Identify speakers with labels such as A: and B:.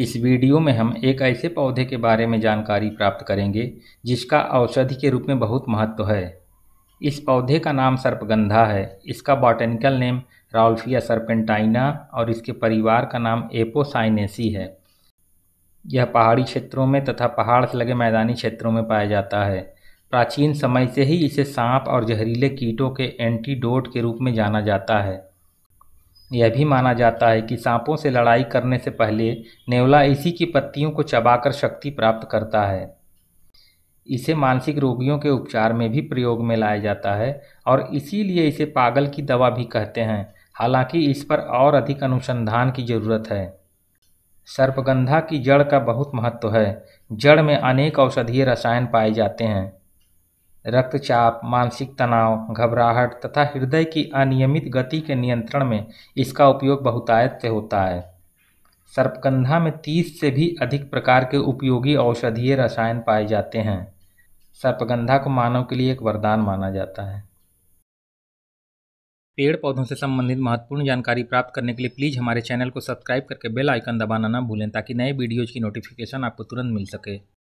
A: इस वीडियो में हम एक ऐसे पौधे के बारे में जानकारी प्राप्त करेंगे जिसका औषधि के रूप में बहुत महत्व है इस पौधे का नाम सर्पगंधा है इसका बॉटेनिकल नेम राउल्फिया सर्पेंटाइना और इसके परिवार का नाम एपोसाइनेसी है यह पहाड़ी क्षेत्रों में तथा पहाड़ से लगे मैदानी क्षेत्रों में पाया जाता है प्राचीन समय से ही इसे सांप और जहरीले कीटों के एंटीडोट के रूप में जाना जाता है यह भी माना जाता है कि सांपों से लड़ाई करने से पहले नेवला इसी की पत्तियों को चबाकर शक्ति प्राप्त करता है इसे मानसिक रोगियों के उपचार में भी प्रयोग में लाया जाता है और इसीलिए इसे पागल की दवा भी कहते हैं हालांकि इस पर और अधिक अनुसंधान की जरूरत है सर्पगंधा की जड़ का बहुत महत्व है जड़ में अनेक औषधीय रसायन पाए जाते हैं रक्तचाप मानसिक तनाव घबराहट तथा हृदय की अनियमित गति के नियंत्रण में इसका उपयोग बहुतायत से होता है सर्पगंधा में तीस से भी अधिक प्रकार के उपयोगी औषधीय रसायन पाए जाते हैं सर्पगंधा को मानव के लिए एक वरदान माना जाता है पेड़ पौधों से संबंधित महत्वपूर्ण जानकारी प्राप्त करने के लिए प्लीज़ हमारे चैनल को सब्सक्राइब करके बेल आइकन दबाना ना भूलें ताकि नए वीडियोज़ की नोटिफिकेशन आपको तुरंत मिल सके